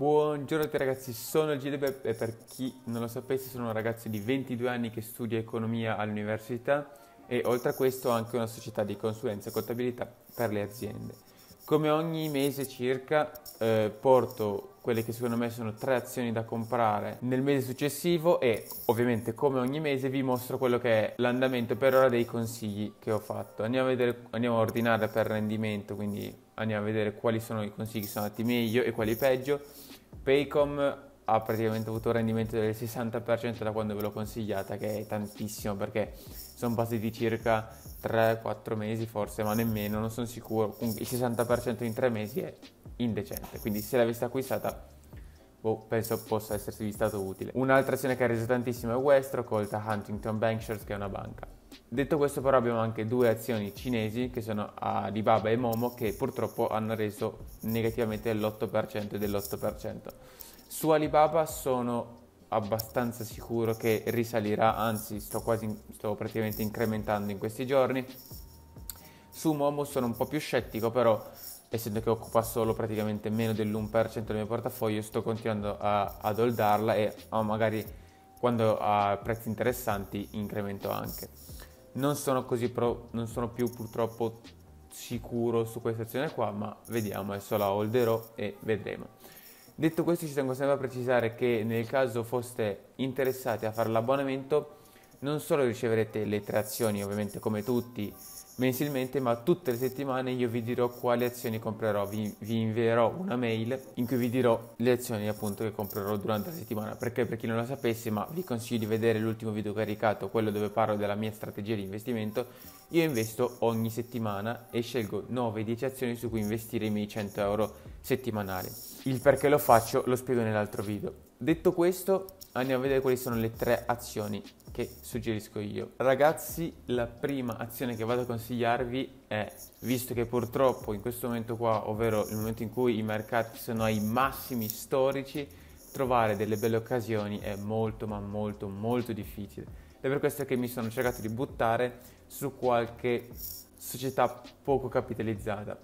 Buongiorno a tutti ragazzi, sono Gilebe e per chi non lo sapesse sono un ragazzo di 22 anni che studia economia all'università e oltre a questo ho anche una società di consulenza e contabilità per le aziende. Come ogni mese circa eh, porto quelle che secondo me sono tre azioni da comprare nel mese successivo e ovviamente come ogni mese vi mostro quello che è l'andamento per ora dei consigli che ho fatto. Andiamo a, vedere, andiamo a ordinare per rendimento, quindi andiamo a vedere quali sono i consigli che sono andati meglio e quali peggio. Paycom ha praticamente avuto un rendimento del 60% da quando ve l'ho consigliata, che è tantissimo perché sono passati circa 3-4 mesi forse, ma nemmeno, non sono sicuro. Comunque il 60% in 3 mesi è indecente, quindi se l'avessi acquistata boh, penso possa essersi stato utile. Un'altra azione che ha reso tantissimo è Westro, colta Huntington Bankshares, che è una banca. Detto questo però abbiamo anche due azioni cinesi che sono Alibaba e Momo che purtroppo hanno reso negativamente l'8% dell'8%. Su Alibaba sono abbastanza sicuro che risalirà, anzi sto, quasi, sto praticamente incrementando in questi giorni. Su Momo sono un po' più scettico, però essendo che occupa solo praticamente meno dell'1% del mio portafoglio, sto continuando a, ad holdarla e oh, magari quando ha prezzi interessanti incremento anche. Non sono, pro, non sono più purtroppo sicuro su questa azione qua, ma vediamo, adesso la holderò e vedremo. Detto questo ci tengo sempre a precisare che nel caso foste interessati a fare l'abbonamento non solo riceverete le tre azioni ovviamente come tutti mensilmente ma tutte le settimane io vi dirò quali azioni comprerò, vi, vi invierò una mail in cui vi dirò le azioni appunto che comprerò durante la settimana perché per chi non lo sapesse ma vi consiglio di vedere l'ultimo video caricato, quello dove parlo della mia strategia di investimento io investo ogni settimana e scelgo 9-10 azioni su cui investire i miei 100 euro settimanali. Il perché lo faccio lo spiego nell'altro video. Detto questo, andiamo a vedere quali sono le tre azioni che suggerisco io. Ragazzi, la prima azione che vado a consigliarvi è, visto che purtroppo in questo momento qua, ovvero il momento in cui i mercati sono ai massimi storici, trovare delle belle occasioni è molto ma molto molto difficile. Ed è per questo che mi sono cercato di buttare su qualche società poco capitalizzata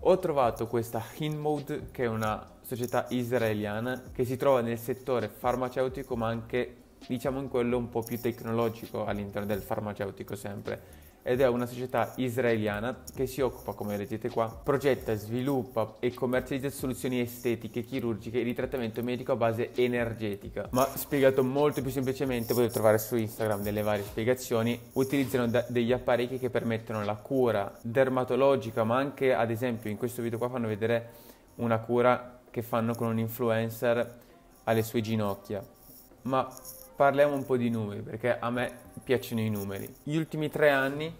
ho trovato questa Hinmode che è una società israeliana che si trova nel settore farmaceutico ma anche diciamo in quello un po' più tecnologico all'interno del farmaceutico sempre ed è una società israeliana che si occupa, come leggete qua, progetta, sviluppa e commercializza soluzioni estetiche, chirurgiche e di trattamento medico a base energetica. Ma spiegato molto più semplicemente potete trovare su Instagram delle varie spiegazioni, utilizzano da- degli apparecchi che permettono la cura dermatologica, ma anche ad esempio in questo video qua fanno vedere una cura che fanno con un influencer alle sue ginocchia. Ma parliamo un po' di numeri perché a me piacciono i numeri. Gli ultimi tre anni,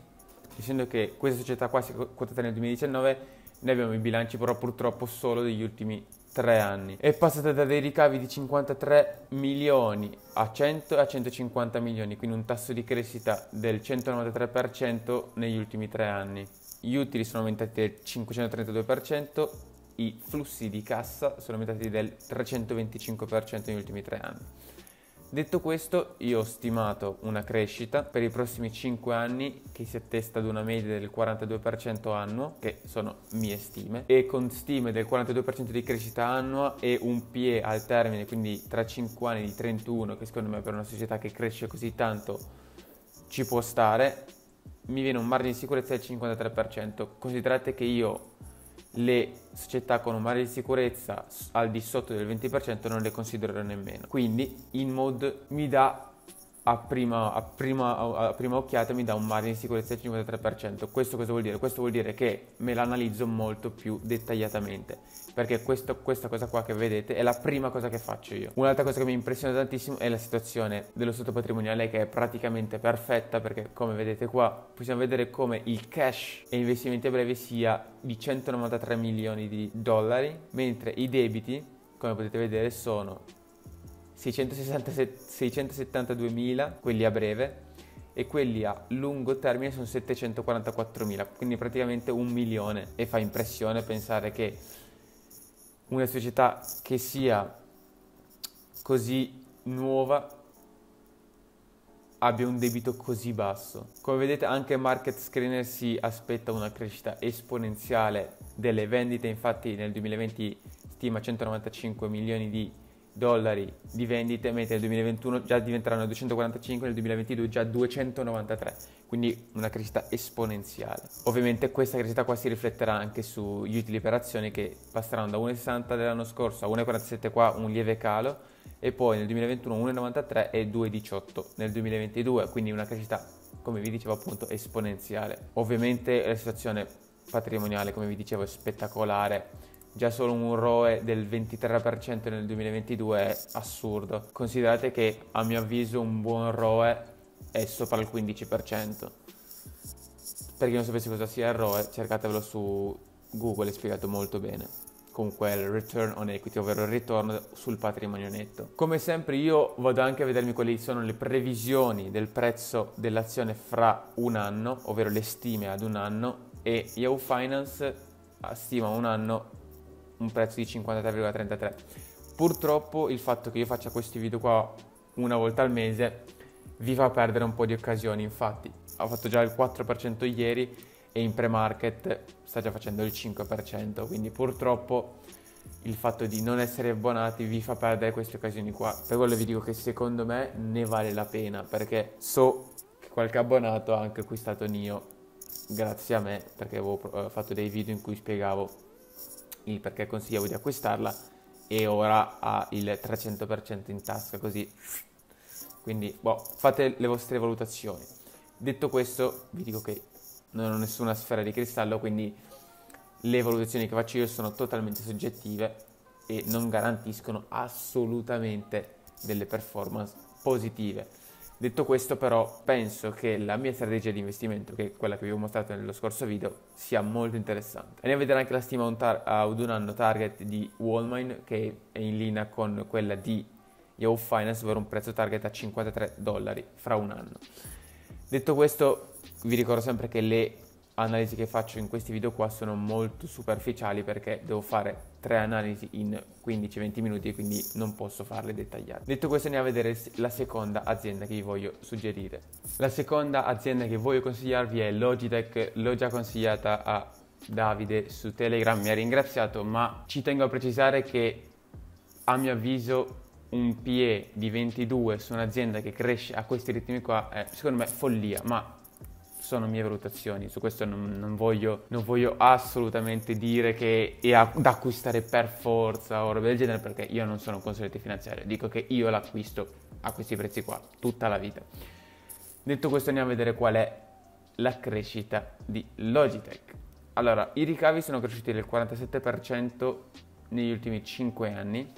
dicendo che questa società qua si è quotata nel 2019, noi abbiamo i bilanci però purtroppo solo degli ultimi tre anni. È passata da dei ricavi di 53 milioni a 100 e a 150 milioni, quindi un tasso di crescita del 193% negli ultimi tre anni. Gli utili sono aumentati del 532%, i flussi di cassa sono aumentati del 325% negli ultimi tre anni. Detto questo, io ho stimato una crescita per i prossimi 5 anni che si attesta ad una media del 42% annuo, che sono mie stime, e con stime del 42% di crescita annua e un PE al termine, quindi tra 5 anni di 31, che secondo me per una società che cresce così tanto ci può stare, mi viene un margine di sicurezza del 53%. Considerate che io le società con un mare di sicurezza al di sotto del 20% non le considerano nemmeno. Quindi InMode mi dà a prima, a prima, a prima occhiata mi dà un margine di sicurezza del 53%. Questo cosa vuol dire? Questo vuol dire che me l'analizzo molto più dettagliatamente, perché questo, questa cosa qua che vedete è la prima cosa che faccio io. Un'altra cosa che mi impressiona tantissimo è la situazione dello stato patrimoniale che è praticamente perfetta, perché come vedete qua possiamo vedere come il cash e investimenti a breve sia di 193 milioni di dollari, mentre i debiti come potete vedere sono 672.000, quelli a breve, e quelli a lungo termine sono 744.000, quindi praticamente un milione. E fa impressione pensare che una società che sia così nuova abbia un debito così basso. Come vedete anche Market Screener si aspetta una crescita esponenziale delle vendite, infatti nel 2020 stima 195 milioni di dollari di vendite, mentre nel 2021 già diventeranno 245, nel 2022 già 293, quindi una crescita esponenziale. Ovviamente questa crescita qua si rifletterà anche sugli utili per azione che passeranno da 1,60 dell'anno scorso a 1,47 qua, un lieve calo, e poi nel 2021 1,93 e 2,18 nel 2022, quindi una crescita, come vi dicevo appunto, esponenziale. Ovviamente la situazione patrimoniale, come vi dicevo, è spettacolare già solo un ROE del 23% nel 2022 è assurdo. Considerate che a mio avviso un buon ROE è sopra il 15%. Per chi non sapesse cosa sia il ROE, cercatevelo su Google, è spiegato molto bene. Comunque il return on equity, ovvero il ritorno sul patrimonio netto. Come sempre io vado anche a vedermi quali sono le previsioni del prezzo dell'azione fra un anno, ovvero le stime ad un anno, e Yahoo Finance stima un anno un prezzo di 53,33. Purtroppo il fatto che io faccia questi video qua una volta al mese vi fa perdere un po' di occasioni, infatti ho fatto già il 4% ieri e in pre-market sta già facendo il 5%, quindi purtroppo il fatto di non essere abbonati vi fa perdere queste occasioni qua. Per quello vi dico che secondo me ne vale la pena, perché so che qualche abbonato ha anche acquistato Nio grazie a me, perché avevo eh, fatto dei video in cui spiegavo il perché consigliavo di acquistarla e ora ha il 300% in tasca così. Quindi boh, fate le vostre valutazioni. Detto questo, vi dico che non ho nessuna sfera di cristallo, quindi le valutazioni che faccio io sono totalmente soggettive e non garantiscono assolutamente delle performance positive. Detto questo però penso che la mia strategia di investimento, che è quella che vi ho mostrato nello scorso video, sia molto interessante. Andiamo a vedere anche la stima ad un anno target di Wallmine che è in linea con quella di Yahoo Finance, ovvero un prezzo target a 53 dollari fra un anno. Detto questo vi ricordo sempre che le analisi che faccio in questi video qua sono molto superficiali perché devo fare tre analisi in 15-20 minuti e quindi non posso farle dettagliate. Detto questo andiamo a vedere la seconda azienda che vi voglio suggerire. La seconda azienda che voglio consigliarvi è Logitech, l'ho già consigliata a Davide su Telegram, mi ha ringraziato ma ci tengo a precisare che a mio avviso un PE di 22 su un'azienda che cresce a questi ritmi qua è secondo me follia ma sono mie valutazioni, su questo non, non, voglio, non voglio, assolutamente dire che è a, da acquistare per forza o roba del genere perché io non sono un consulente finanziario, dico che io l'acquisto a questi prezzi qua tutta la vita. Detto questo andiamo a vedere qual è la crescita di Logitech. Allora, i ricavi sono cresciuti del 47% negli ultimi 5 anni,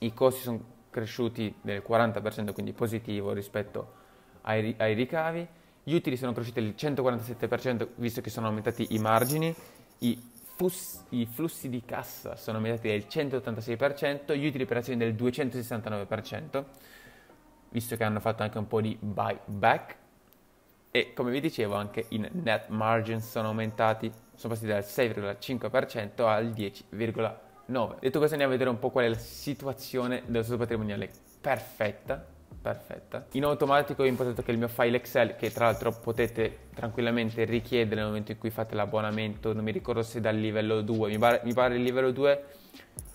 i costi sono cresciuti del 40%, quindi positivo rispetto ai, ai ricavi gli utili sono cresciuti del 147% visto che sono aumentati i margini, i, fus- i flussi di cassa sono aumentati del 186%, gli utili per azioni del 269%, visto che hanno fatto anche un po' di buyback e come vi dicevo anche i net margins sono aumentati, sono passati dal 6,5% al 10,9%. Detto questo andiamo a vedere un po' qual è la situazione del stato patrimoniale perfetta Perfetta. In automatico ho impostato che il mio file Excel, che tra l'altro potete tranquillamente richiedere nel momento in cui fate l'abbonamento, non mi ricordo se dal livello 2, mi pare, mi pare il livello 2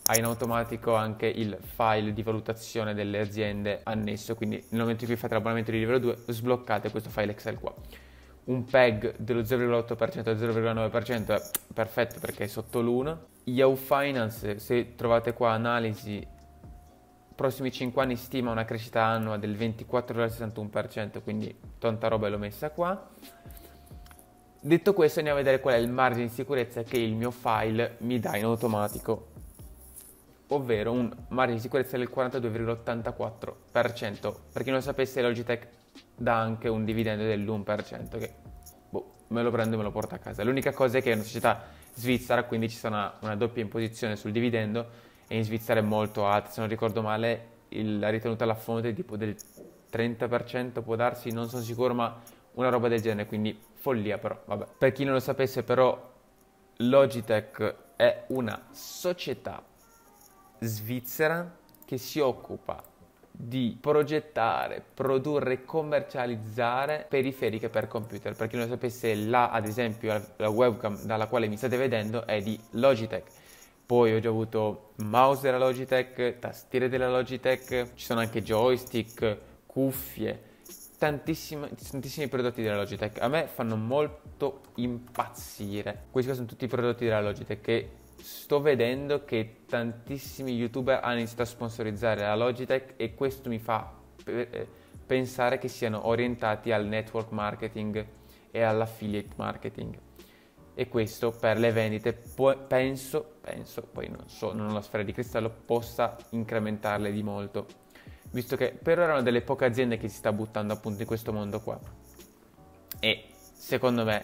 ha in automatico anche il file di valutazione delle aziende annesso, quindi nel momento in cui fate l'abbonamento di livello 2 sbloccate questo file Excel qua. Un PEG dello 0,8% al 0,9% è perfetto perché è sotto l'1. Yahoo Finance, se trovate qua analisi prossimi 5 anni stima una crescita annua del 24,61%, quindi tanta roba l'ho messa qua. Detto questo andiamo a vedere qual è il margine di sicurezza che il mio file mi dà in automatico, ovvero un margine di sicurezza del 42,84%. Per chi non sapesse Logitech dà anche un dividendo dell'1% che boh, me lo prendo e me lo porto a casa. L'unica cosa è che è una società svizzera, quindi ci sarà una, una doppia imposizione sul dividendo, e in Svizzera è molto alta, se non ricordo male il, la ritenuta alla fonte è tipo del 30% può darsi, non sono sicuro, ma una roba del genere, quindi follia però, vabbè. Per chi non lo sapesse però, Logitech è una società svizzera che si occupa di progettare, produrre e commercializzare periferiche per computer. Per chi non lo sapesse, là ad esempio la webcam dalla quale mi state vedendo è di Logitech poi ho già avuto mouse della Logitech, tastiere della Logitech, ci sono anche joystick, cuffie, tantissimi, tantissimi prodotti della Logitech. A me fanno molto impazzire. Questi sono tutti i prodotti della Logitech che sto vedendo che tantissimi youtuber hanno iniziato a sponsorizzare la Logitech e questo mi fa eh, pensare che siano orientati al network marketing e all'affiliate marketing e questo per le vendite può, penso, penso, poi non so, non ho la sfera di cristallo, possa incrementarle di molto, visto che per ora è una delle poche aziende che si sta buttando appunto in questo mondo qua. E secondo me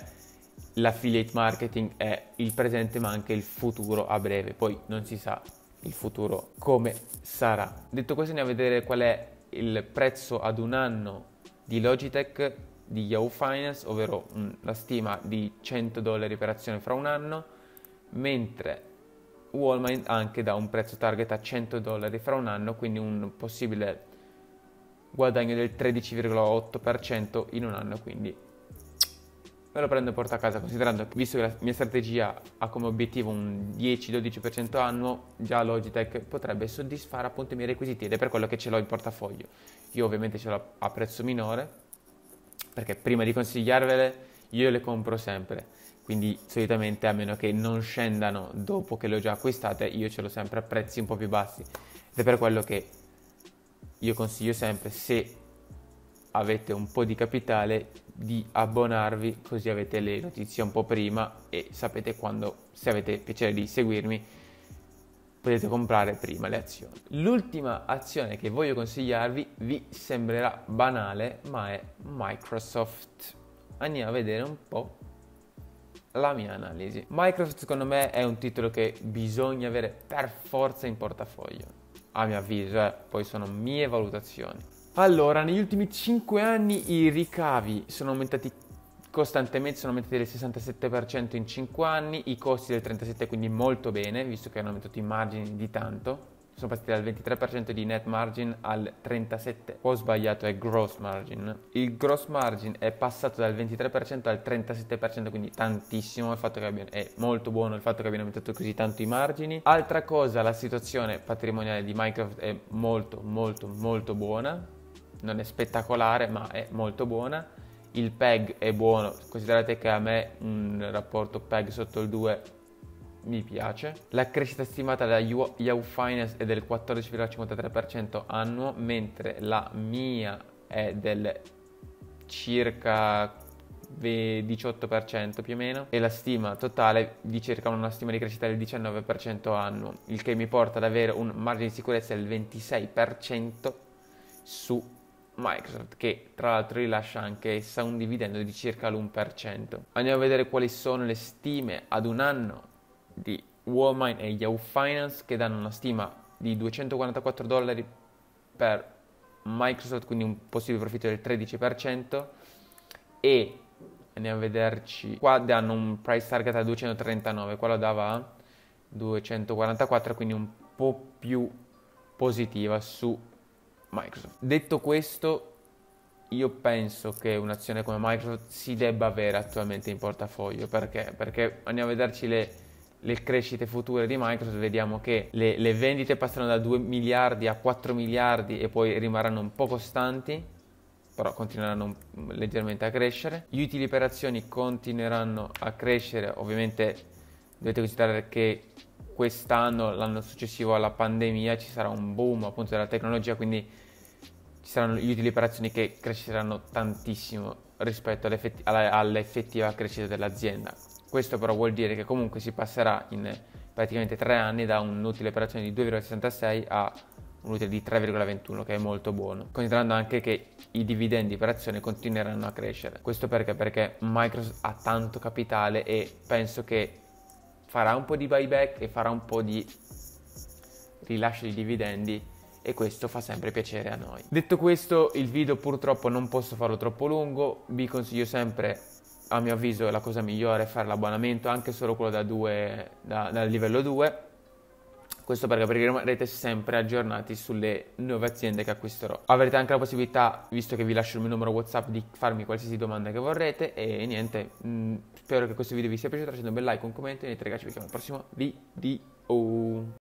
l'affiliate marketing è il presente ma anche il futuro a breve, poi non si sa il futuro come sarà. Detto questo andiamo a vedere qual è il prezzo ad un anno di Logitech di Yahoo Finance, ovvero mh, mm, la stima di 100 dollari per azione fra un anno, mentre Walmart anche da un prezzo target a 100 dollari fra un anno, quindi un possibile guadagno del 13,8% in un anno, quindi me lo prendo e porto a casa considerando che visto che la mia strategia ha come obiettivo un 10-12% annuo, già Logitech potrebbe soddisfare appunto i miei requisiti ed è per quello che ce l'ho in portafoglio. Io ovviamente ce l'ho a prezzo minore perché prima di consigliarvele io le compro sempre, quindi solitamente a meno che non scendano dopo che le ho già acquistate, io ce l'ho sempre a prezzi un po' più bassi. Ed è per quello che io consiglio sempre se avete un po' di capitale di abbonarvi così avete le notizie un po' prima e sapete quando se avete piacere di seguirmi potete comprare prima le azioni. L'ultima azione che voglio consigliarvi vi sembrerà banale, ma è Microsoft. Andiamo a vedere un po' la mia analisi. Microsoft secondo me è un titolo che bisogna avere per forza in portafoglio, a mio avviso, eh, poi sono mie valutazioni. Allora, negli ultimi 5 anni i ricavi sono aumentati costantemente sono aumentati del 67% in 5 anni, i costi del 37% quindi molto bene, visto che hanno aumentato i margini di tanto, sono passati dal 23% di net margin al 37%, ho sbagliato, è gross margin. Il gross margin è passato dal 23% al 37%, quindi tantissimo, il fatto che abbiano, è molto buono il fatto che abbiano aumentato così tanto i margini. Altra cosa, la situazione patrimoniale di Minecraft è molto molto molto buona, non è spettacolare ma è molto buona il PEG è buono, considerate che a me un rapporto PEG sotto il 2 mi piace. La crescita stimata da Yahoo Finance è del 14,53% annuo, mentre la mia è del circa 18% più o meno e la stima totale di circa una stima di crescita del 19% annuo, il che mi porta ad avere un margine di sicurezza del 26% su Microsoft che tra l'altro rilascia anche essa un dividendo di circa l'1%. Andiamo a vedere quali sono le stime ad un anno di Walmart e Yahoo Finance che danno una stima di 244 dollari per Microsoft, quindi un possibile profitto del 13% e andiamo a vederci qua danno un price target a 239, qua lo dava 244, quindi un po' più positiva su Microsoft. Detto questo, io penso che un'azione come Microsoft si debba avere attualmente in portafoglio perché, perché andiamo a vederci le, le, crescite future di Microsoft, vediamo che le, le, vendite passeranno da 2 miliardi a 4 miliardi e poi rimarranno un po' costanti, però continueranno leggermente a crescere. Gli utili per azioni continueranno a crescere, ovviamente dovete considerare che quest'anno, l'anno successivo alla pandemia, ci sarà un boom appunto della tecnologia, quindi saranno gli utili per azioni che cresceranno tantissimo rispetto all'effettiva crescita dell'azienda. Questo però vuol dire che comunque si passerà in praticamente tre anni da un utile per azione di 2,66 a un utile di 3,21 che è molto buono, considerando anche che i dividendi per azione continueranno a crescere. Questo perché? Perché Microsoft ha tanto capitale e penso che farà un po' di buyback e farà un po' di rilascio di dividendi e questo fa sempre piacere a noi. Detto questo, il video purtroppo non posso farlo troppo lungo, vi consiglio sempre a mio avviso la cosa migliore è fare l'abbonamento anche solo quello da due, da, dal livello 2 questo perché, perché rimarrete sempre aggiornati sulle nuove aziende che acquisterò. Avrete anche la possibilità, visto che vi lascio il mio numero WhatsApp, di farmi qualsiasi domanda che vorrete. E niente, mh, mm, spero che questo video vi sia piaciuto. Lasciate un bel like, un commento e niente ragazzi, ci vediamo al prossimo video.